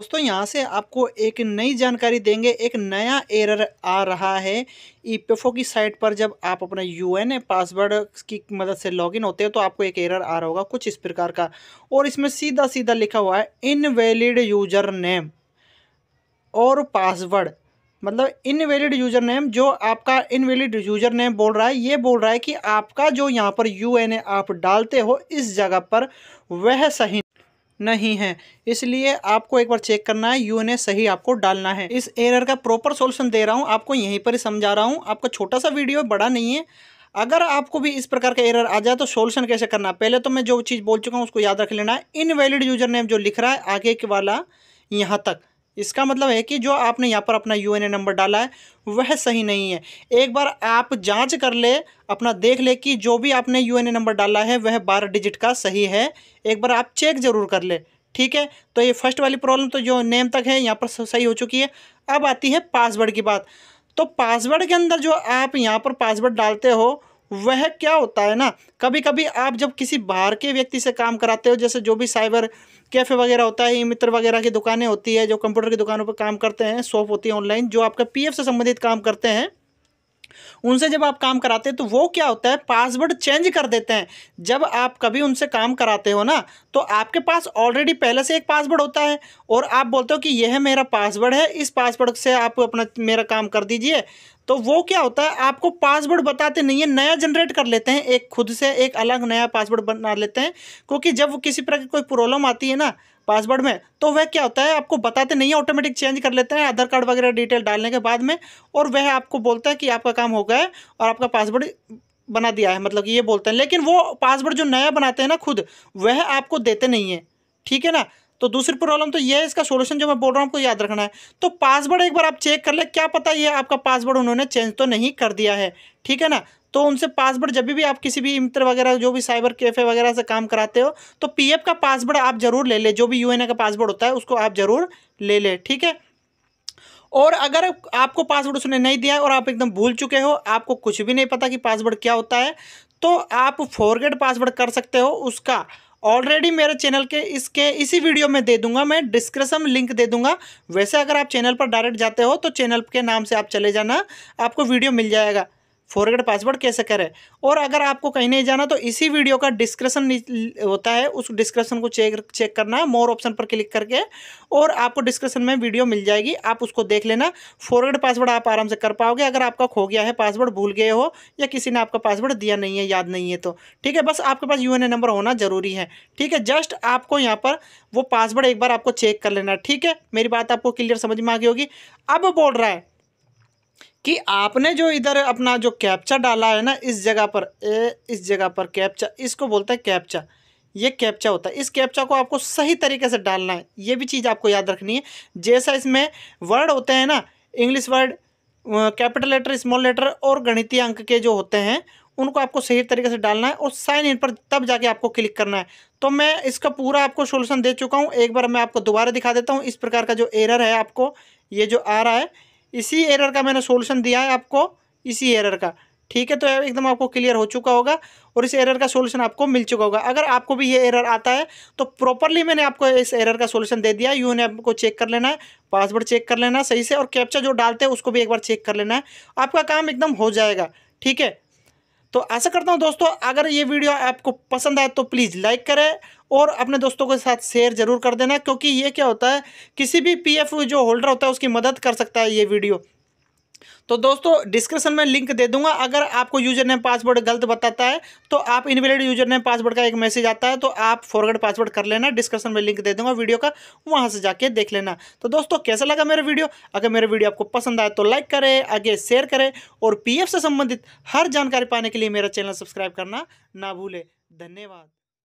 दोस्तों यहाँ से आपको एक नई जानकारी देंगे एक नया एरर आ रहा है ईपीएफओ e की साइट पर जब आप अपना यूएन पासवर्ड की मदद से लॉगिन होते हैं तो आपको एक एरर आ रहा होगा कुछ इस प्रकार का और इसमें सीधा सीधा लिखा हुआ है इनवैलिड यूजर नेम और पासवर्ड मतलब इनवैलिड यूजर नेम जो आपका इनवैलिड यूजर नेम बोल रहा है ये बोल रहा है कि आपका जो यहाँ पर यू आप डालते हो इस जगह पर वह सही नहीं है इसलिए आपको एक बार चेक करना है यू सही आपको डालना है इस एरर का प्रॉपर सोल्यूशन दे रहा हूँ आपको यहीं पर समझा रहा हूँ आपका छोटा सा वीडियो बड़ा नहीं है अगर आपको भी इस प्रकार का एरर आ जाए तो सोल्यूशन कैसे करना पहले तो मैं जो चीज़ बोल चुका हूँ उसको याद रख लेना है इनवैलिड यूजर नेम जो लिख रहा है आगे के वाला यहाँ तक इसका मतलब है कि जो आपने यहाँ पर अपना यू नंबर डाला है वह सही नहीं है एक बार आप जांच कर ले अपना देख ले कि जो भी आपने यू नंबर डाला है वह बारह डिजिट का सही है एक बार आप चेक ज़रूर कर ले ठीक है तो ये फर्स्ट वाली प्रॉब्लम तो जो नेम तक है यहाँ पर सही हो चुकी है अब आती है पासवर्ड की बात तो पासवर्ड के अंदर जो आप यहाँ पर पासवर्ड डालते हो वह क्या होता है ना कभी कभी आप जब किसी बाहर के व्यक्ति से काम कराते हो जैसे जो भी साइबर कैफ़े वगैरह होता है ई मित्र वगैरह की दुकानें होती है जो कंप्यूटर की दुकानों पर काम करते हैं शॉप होती है ऑनलाइन जो आपका पीएफ से संबंधित काम करते हैं उनसे जब आप काम कराते हैं तो वो क्या होता है पासवर्ड चेंज कर देते हैं जब आप कभी उनसे काम कराते हो ना तो आपके पास ऑलरेडी पहले से एक पासवर्ड होता है और आप बोलते हो कि यह मेरा पासवर्ड है इस पासवर्ड से आप अपना मेरा काम कर दीजिए तो वो क्या होता है आपको पासवर्ड बताते नहीं है नया जनरेट कर लेते हैं एक खुद से एक अलग नया पासवर्ड बना लेते हैं क्योंकि जब किसी प्रकार की कोई प्रॉब्लम आती है ना पासवर्ड में तो वह क्या होता है आपको बताते नहीं है ऑटोमेटिक चेंज कर लेते हैं आधार कार्ड वगैरह डिटेल डालने के बाद में और वह आपको बोलता है कि आपका काम हो गया है और आपका पासवर्ड बना दिया है मतलब कि ये बोलते हैं लेकिन वो पासवर्ड जो नया बनाते हैं ना खुद वह आपको देते नहीं है ठीक है ना तो दूसरी प्रॉब्लम तो ये है इसका सोल्यूशन जो मैं बोल रहा हूँ आपको याद रखना है तो पासवर्ड एक बार आप चेक कर ले क्या पता ये आपका पासवर्ड उन्होंने चेंज तो नहीं कर दिया है ठीक है ना तो उनसे पासवर्ड जब भी आप किसी भी मित्र वगैरह जो भी साइबर कैफे वगैरह से काम कराते हो तो पीएफ का पासवर्ड आप जरूर ले लें जो भी यूएनए का पासवर्ड होता है उसको आप जरूर ले लें ठीक है और अगर आपको पासवर्ड उसने नहीं दिया है और आप एकदम भूल चुके हो आपको कुछ भी नहीं पता कि पासवर्ड क्या होता है तो आप फॉरगेट पासवर्ड कर सकते हो उसका ऑलरेडी मेरे चैनल के इसके इसी वीडियो में दे दूंगा मैं डिस्क्रिप्शन लिंक दे दूंगा वैसे अगर आप चैनल पर डायरेक्ट जाते हो तो चैनल के नाम से आप चले जाना आपको वीडियो मिल जाएगा फॉरगेट पासवर्ड कैसे करें और अगर आपको कहीं नहीं जाना तो इसी वीडियो का डिस्क्रिप्शन होता है उस डिस्क्रिप्शन को चेक चेक करना है मोर ऑप्शन पर क्लिक करके और आपको डिस्क्रिप्शन में वीडियो मिल जाएगी आप उसको देख लेना फॉरगेट पासवर्ड आप आराम से कर पाओगे अगर आपका खो गया है पासवर्ड भूल गए हो या किसी ने आपका पासवर्ड दिया नहीं है याद नहीं है तो ठीक है बस आपके पास यू नंबर होना ज़रूरी है ठीक है जस्ट आपको यहाँ पर वो पासवर्ड एक बार आपको चेक कर लेना ठीक है मेरी बात आपको क्लियर समझ में आ गई होगी अब बोल रहा है कि आपने जो इधर अपना जो कैप्चा डाला है ना इस जगह पर ए, इस जगह पर कैप्चा इसको बोलते हैं कैप्चा ये कैप्चा होता है इस कैप्चा को आपको सही तरीके से डालना है ये भी चीज़ आपको याद रखनी है जैसा इसमें वर्ड होते हैं ना English word capital letter small letter और गणितीय अंक के जो होते हैं उनको आपको सही तरीके से डालना है और साइन इन पर तब जाके आपको क्लिक करना है तो मैं इसका पूरा आपको सोल्यूशन दे चुका हूँ एक बार मैं आपको दोबारा दिखा देता हूँ इस प्रकार का जो एरर है आपको ये जो आ रहा है इसी एरर का मैंने सोल्यूशन दिया है आपको इसी एरर का ठीक है तो एकदम आपको क्लियर हो चुका होगा और इस एरर का सोल्यूशन आपको मिल चुका होगा अगर आपको भी ये एरर आता है तो प्रॉपरली मैंने आपको इस एरर का सोल्यूशन दे दिया यू ने आपको चेक कर लेना है पासवर्ड चेक कर लेना है सही से और कैप्चा जो डालते हैं उसको भी एक बार चेक कर लेना है आपका काम एकदम हो जाएगा ठीक है तो ऐसा करता हूँ दोस्तों अगर ये वीडियो आपको पसंद आए तो प्लीज़ लाइक करें और अपने दोस्तों के साथ शेयर जरूर कर देना क्योंकि ये क्या होता है किसी भी पीएफ जो होल्डर होता है उसकी मदद कर सकता है ये वीडियो तो दोस्तों डिस्क्रिप्शन में लिंक दे दूंगा अगर आपको यूजर नेम पासवर्ड गलत बताता है तो आप इनवेलिड यूजर नेम पासवर्ड का एक मैसेज आता है तो आप फॉरवर्ड पासवर्ड कर लेना डिस्क्रिप्शन में लिंक दे दूंगा वीडियो का वहां से जाके देख लेना तो दोस्तों कैसा लगा मेरा वीडियो अगर मेरा वीडियो आपको पसंद आए तो लाइक करें आगे शेयर करें और पी से संबंधित हर जानकारी पाने के लिए मेरा चैनल सब्सक्राइब करना ना भूलें धन्यवाद